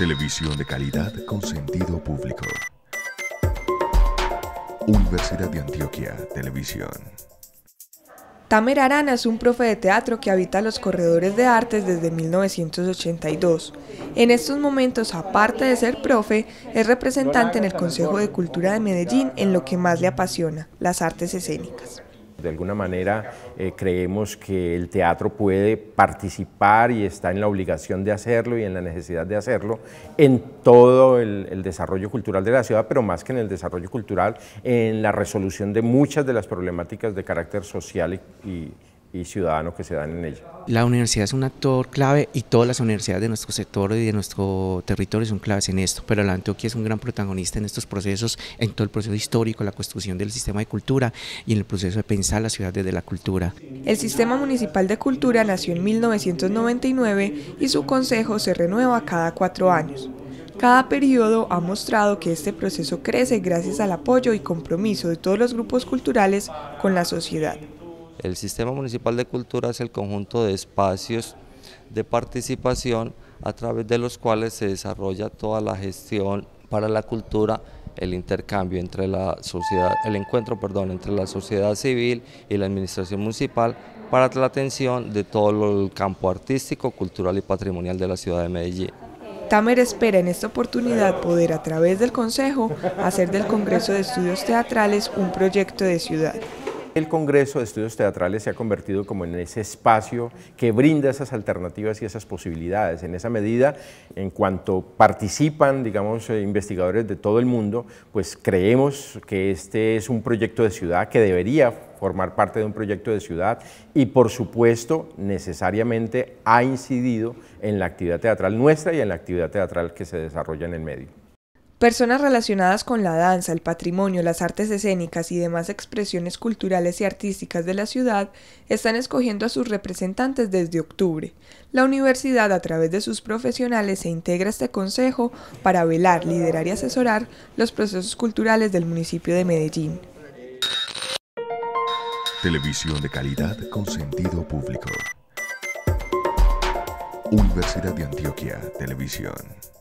Televisión de calidad con sentido público. Universidad de Antioquia, Televisión. Tamer Arana es un profe de teatro que habita los corredores de artes desde 1982. En estos momentos, aparte de ser profe, es representante en el Consejo de Cultura de Medellín en lo que más le apasiona, las artes escénicas. De alguna manera eh, creemos que el teatro puede participar y está en la obligación de hacerlo y en la necesidad de hacerlo en todo el, desarrollo cultural de la ciudad, pero más que en el desarrollo cultural, en la resolución de muchas de las problemáticas de carácter social y, y y ciudadanos que se dan en ella. La universidad es un actor clave y todas las universidades de nuestro sector y de nuestro territorio son claves en esto, pero la Antioquia es un gran protagonista en estos procesos, en todo el proceso histórico, la construcción del sistema de cultura y en el proceso de pensar la ciudad desde la cultura. El Sistema Municipal de Cultura nació en 1999 y su consejo se renueva cada cuatro años. Cada periodo ha mostrado que este proceso crece gracias al apoyo y compromiso de todos los grupos culturales con la sociedad. El Sistema Municipal de Cultura es el conjunto de espacios de participación a través de los cuales se desarrolla toda la gestión para la cultura, el intercambio entre la sociedad, el encuentro, perdón, entre la sociedad civil y la administración municipal para la atención de todo el campo artístico, cultural y patrimonial de la ciudad de Medellín. Tamer espera en esta oportunidad poder a través del Consejo hacer del Congreso de Estudios Teatrales un proyecto de ciudad. El Congreso de Estudios Teatrales se ha convertido como en ese espacio que brinda esas alternativas y esas posibilidades. En esa medida, en cuanto participan, digamos, eh, investigadores de todo el mundo, pues creemos que este es un proyecto de ciudad que debería formar parte de un proyecto de ciudad y por supuesto necesariamente ha incidido en la actividad teatral nuestra y en la actividad teatral que se desarrolla en el medio. Personas relacionadas con la danza, el patrimonio, las artes escénicas y demás expresiones culturales y artísticas de la ciudad están escogiendo a sus representantes desde octubre. La universidad, a través de sus profesionales, se integra a este consejo para velar, liderar y asesorar los procesos culturales del municipio de Medellín. Televisión de calidad con sentido público. Universidad de Antioquia, Televisión.